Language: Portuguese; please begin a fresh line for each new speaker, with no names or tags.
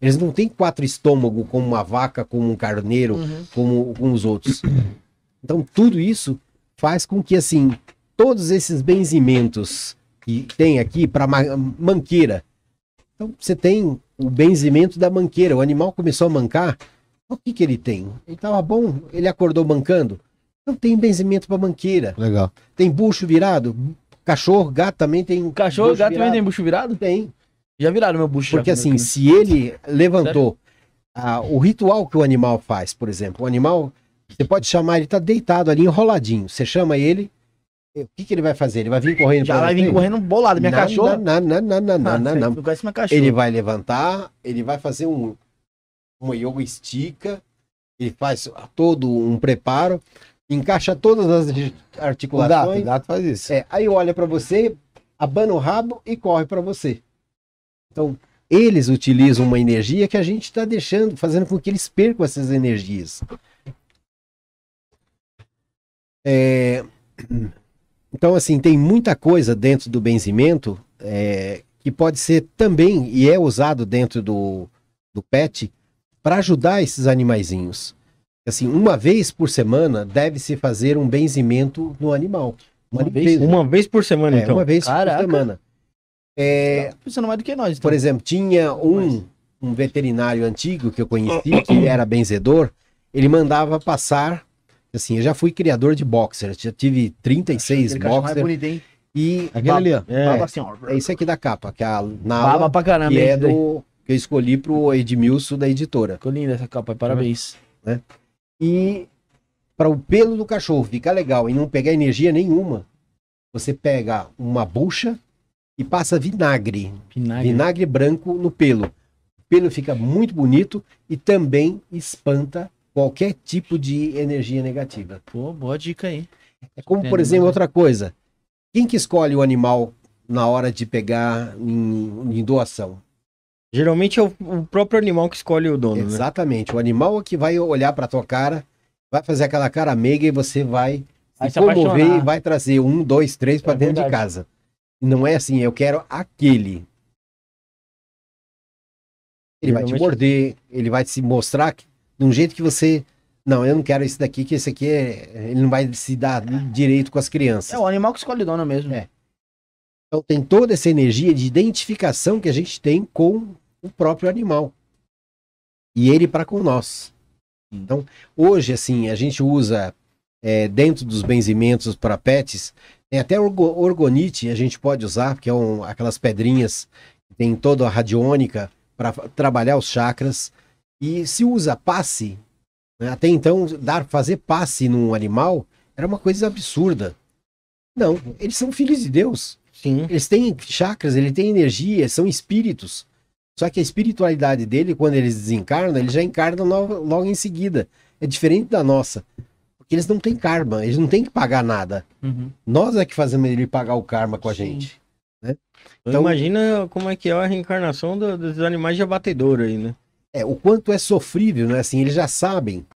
Eles não têm quatro estômagos como uma vaca, como um carneiro, uhum. como, como os outros. Então, tudo isso faz com que, assim, todos esses benzimentos que tem aqui para manqueira. Então, você tem o benzimento da manqueira. O animal começou a mancar. O que, que ele tem? Ele estava bom, ele acordou mancando. Não tem benzimento para manqueira. Legal. Tem bucho virado. Cachorro, gato também tem. Cachorro, gato virado. também tem bucho virado? Tem. Já viraram meu bucho. Porque assim, se ele levantou a, o ritual que o animal faz, por exemplo, o animal, você pode chamar, ele tá deitado ali, enroladinho. Você chama ele, o que, que ele vai fazer? Ele vai vir correndo Já vai vir correndo bolado, minha cachorra. não, não, não, não, não. Ah, ele vai levantar, ele vai fazer um, uma yoga estica, ele faz todo um preparo, encaixa todas as articulações. O gato, o gato faz isso. É, aí olha para você, abana o rabo e corre para você. Então, eles utilizam uma energia que a gente está deixando, fazendo com que eles percam essas energias. É... Então, assim, tem muita coisa dentro do benzimento é... que pode ser também, e é usado dentro do, do PET, para ajudar esses animaizinhos. Assim, uma vez por semana deve-se fazer um benzimento no animal. Uma, uma vez, uma vez por semana, é, então. Uma vez Caraca. por semana. É, pensando mais do que nós. Então. Por exemplo, tinha um, um veterinário antigo que eu conheci, que era benzedor, ele mandava passar. Assim, eu já fui criador de boxer, já tive 36 boxers. É bonito, hein? E aquele ali, ó. É, assim, é esse aqui da capa, que é a Nala, baba pra caramba, que é do que eu escolhi pro Edmilson da editora. Ficou linda essa capa, parabéns. Né? E para o pelo do cachorro ficar legal e não pegar energia nenhuma, você pega uma bucha e passa vinagre, vinagre, vinagre branco no pelo. O pelo fica muito bonito e também espanta qualquer tipo de energia negativa. Pô, boa dica aí. É como, por exemplo, outra coisa. Quem que escolhe o animal na hora de pegar em, em doação? Geralmente é o, o, próprio animal que escolhe o dono. Né? Exatamente. Né? O animal é que vai olhar para tua cara, vai fazer aquela cara meiga e você vai, vai se, comover e vai trazer um, dois, três para é dentro verdade. de casa. Não é assim, eu quero aquele. Ele vai te morder, ele vai se mostrar que, de um jeito que você. Não, eu não quero esse daqui, que esse aqui é, ele não vai se dar direito com as crianças. É o animal que escolhe dono mesmo. É. Então tem toda essa energia de identificação que a gente tem com o próprio animal. E ele para com nós. Então, hoje, assim, a gente usa é, dentro dos benzimentos para pets, é até orgonite, a gente pode usar, porque é um, aquelas pedrinhas que tem toda a radiônica para trabalhar os chakras. E se usa passe, né? até então dar fazer passe num animal era uma coisa absurda. Não, eles são filhos de Deus. Sim. Eles têm chakras, ele tem energia, são espíritos. Só que a espiritualidade dele, quando eles desencarnam, eles já encarnam logo, logo em seguida. É diferente da nossa que eles não têm karma, eles não têm que pagar nada. Uhum. Nós é que fazemos ele pagar o karma com a Sim. gente. Né? Então, imagina como é que é a reencarnação do, dos animais de abatedor aí, né? É, o quanto é sofrível, né? Assim, eles já sabem